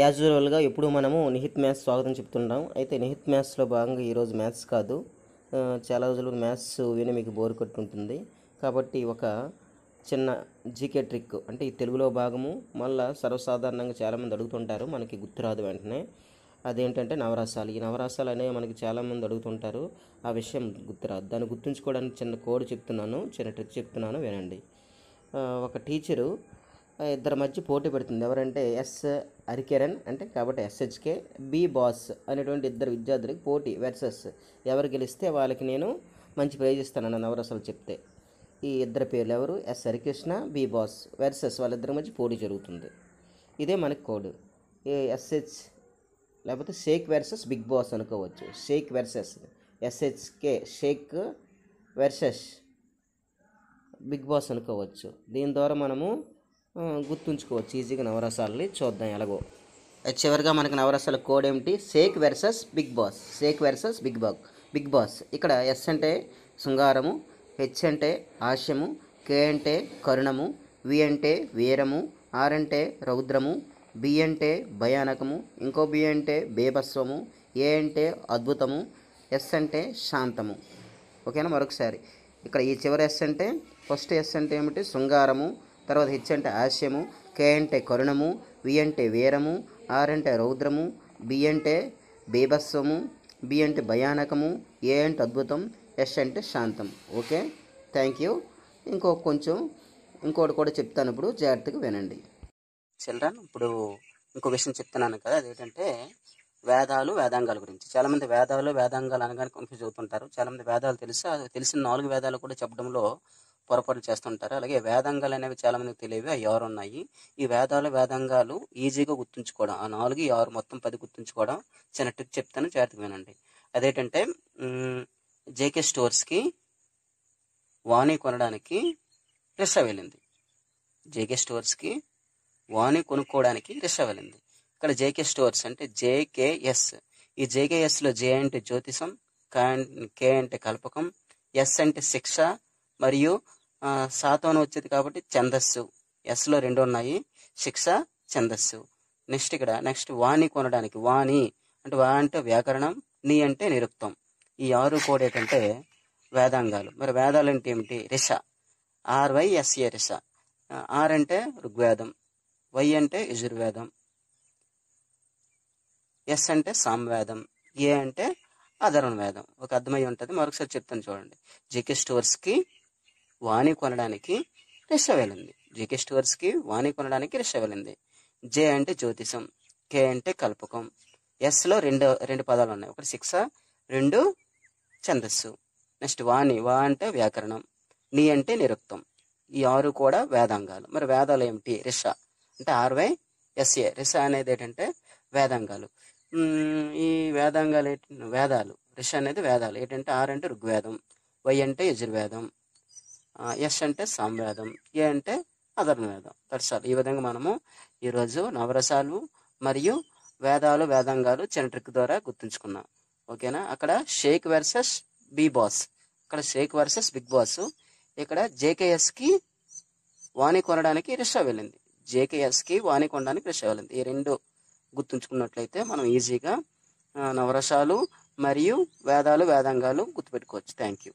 as ఎప్పుడు మనము నిహిత్ maths స్వాగతం చెప్తుంటాం అయితే నిహిత్ మ్యాథ్స్లో భాగంగా ఈరోజు మ్యాథ్స్ కాదు చాలా రోజులు మ్యాథ్స్ విని మీకు బోర్ కొట్టుంటుంది కాబట్టి ఒక చిన్న జీకే ట్రిక్ అంటే ఈ తెలుగులో భాగము మళ్ళీ సర్వసాధారణంగా చాలామంది అడుగుతుంటారు మనకి గుర్తురాదు వెంటనే అదేంటంటే నవరసాలు ఈ నవరాసాలు అనేవి మనకి చాలామంది అడుగుతుంటారు ఆ విషయం గుర్తురాదు దాన్ని గుర్తుంచుకోవడానికి చిన్న కోడ్ చెప్తున్నాను చిన్న ట్రిక్ చెప్తున్నాను వినండి ఒక టీచరు ఇద్దరి మధ్య పోటీ పెడుతుంది ఎవరంటే ఎస్ హరికిరణ్ అంటే కాబట్టి ఎస్హెచ్కే బి బాస్ అనేటువంటి ఇద్దరు విద్యార్థులకి పోటీ వెర్సెస్ ఎవరు గెలిస్తే వాళ్ళకి నేను మంచి ప్రైజ్ ఇస్తాను నన్ను ఎవరు అసలు చెప్తే ఈ ఇద్దరు పేర్లు ఎవరు S Harikrishna B boss versus వాళ్ళిద్దరి మధ్య పోటీ జరుగుతుంది ఇదే మనకి కోడ్ ఎస్హెచ్ లేకపోతే షేక్ వెర్సెస్ బిగ్ బాస్ అనుకోవచ్చు shake versus SHK shake versus big boss అనుకోవచ్చు దీని ద్వారా మనము గుర్తుంచుకోవచ్చు ఈజీగా నవరసాలని చూద్దాం ఎలాగో చివరిగా మనకి నవరసాల కోడ్ ఏమిటి షేక్ వెర్సెస్ బిగ్ బాస్ సేక్ వెర్సెస్ బిగ్ బాగ్ బిగ్ బాస్ ఇక్కడ ఎస్ అంటే శృంగారము హెచ్ అంటే హాస్యము కే అంటే కరుణము వి అంటే వీరము ఆర్ అంటే రౌద్రము బి అంటే భయానకము ఇంకో బి అంటే బేభస్వము ఏ అంటే అద్భుతము ఎస్ అంటే శాంతము ఓకేనా మరొకసారి ఇక్కడ ఈ చివరి ఎస్ అంటే ఫస్ట్ ఎస్ అంటే ఏమిటి శృంగారము తర్వాత హెచ్ అంటే హాస్యము కే అంటే కరుణము వి అంటే వీరము ఆర్ అంటే రౌద్రము బి అంటే బీభత్సము బి అంటే భయానకము ఏ అంటే అద్భుతం ఎస్ అంటే శాంతం ఓకే థ్యాంక్ యూ ఇంకో కొంచెం ఇంకోటి కూడా చెప్తాను ఇప్పుడు జాగ్రత్తగా వినండి చిల్డ్రన్ ఇప్పుడు ఇంకో విషయం చెప్తున్నాను కదా అదేంటంటే వేదాలు వేదాంగాల గురించి చాలామంది వేదాలు వేదాంగాలు అనగానే కన్ఫ్యూజ్ అవుతుంటారు చాలామంది వేదాలు తెలుసు తెలిసిన నాలుగు వేదాలు కూడా చెప్పడంలో పొరపాటు చేస్తుంటారు అలాగే వేదాంగాలు అనేవి చాలా మందికి తెలియవి అవి ఆరు ఉన్నాయి ఈ వేదాలు వేదాంగాలు ఈజీగా గుర్తుంచుకోవడం ఆ నాలుగు ఈ ఆరు మొత్తం పది గుర్తుంచుకోవడం చిన్న ట్రిక్ చెప్తాను జాగ్రత్తగా వినండి అదేంటంటే జేకే స్టోర్స్కి వాణి కొనడానికి రిషా వెళ్ళింది జేకే స్టోర్స్కి వాణి కొనుక్కోవడానికి రిషా వెళ్ళింది ఇక్కడ జేకే స్టోర్స్ అంటే జేకేఎస్ ఈ జేకేఎస్లో జే అంటే జ్యోతిషం కే అంటే కల్పకం ఎస్ అంటే శిక్ష మరియు సాతోన వచ్చేది కాబట్టి ఛందస్సు ఎస్లో రెండు ఉన్నాయి శిక్ష ఛందస్సు నెక్స్ట్ ఇక్కడ నెక్స్ట్ వాణి కొనడానికి వాణి అంటే వా అంటే వ్యాకరణం నీ అంటే నిరుక్తం ఈ ఆరు కోడ్ ఏంటంటే వేదాంగాలు మరి వేదాలు అంటే ఏమిటి రిష ఆర్ వై ఏ రిష ఆర్ అంటే ఋగ్వేదం వై అంటే యజుర్వేదం ఎస్ అంటే సామ్వేదం ఏ అంటే అధర్వణ వేదం ఒక అర్థమై ఉంటుంది మరొకసారి చెప్తాను చూడండి జేకే స్టోర్స్కి వాణి కొనడానికి రిష వెళ్ళింది జీకే స్టోర్స్కి వాణి కొనడానికి రిష వెళ్ళింది జే అంటే జ్యోతిషం కే అంటే కల్పకం ఎస్లో రెండు రెండు పదాలు ఉన్నాయి ఒకటి శిక్ష రెండు ఛందస్సు నెక్స్ట్ వాణి వా అంటే వ్యాకరణం నీ అంటే నిరుక్తం ఈ ఆరు కూడా వేదాంగాలు మరి వేదాలు ఏమిటి రిష అంటే ఆర్వై ఎస్ఏ రిష అనేది ఏంటంటే వేదాంగాలు ఈ వేదాంగాలు ఏంటి వేదాలు రిష అనేది వేదాలు ఏంటంటే ఆర్ అంటే ఋగ్వేదం వై అంటే యజుర్వేదం ఎస్ అంటే సంవేదం ఏ అంటే అధర్మవేదం దర్శాలు ఈ విధంగా మనము ఈరోజు నవరసాలు మరియు వేదాలు వేదాంగాలు చిన్న ట్రిక్ ద్వారా గుర్తుంచుకున్నాం ఓకేనా అక్కడ షేక్ వర్సెస్ బి బాస్ అక్కడ షేక్ వర్సెస్ బిగ్ బాస్ ఇక్కడ జేకేఎస్కి వాణి కొనడానికి రిషా వెళ్ళింది జేకేఎస్కి వాణి కొనడానికి రిషా వెళ్ళింది ఈ రెండు గుర్తుంచుకున్నట్లయితే మనం ఈజీగా నవరసాలు మరియు వేదాలు వేదాంగాలు గుర్తుపెట్టుకోవచ్చు థ్యాంక్ యూ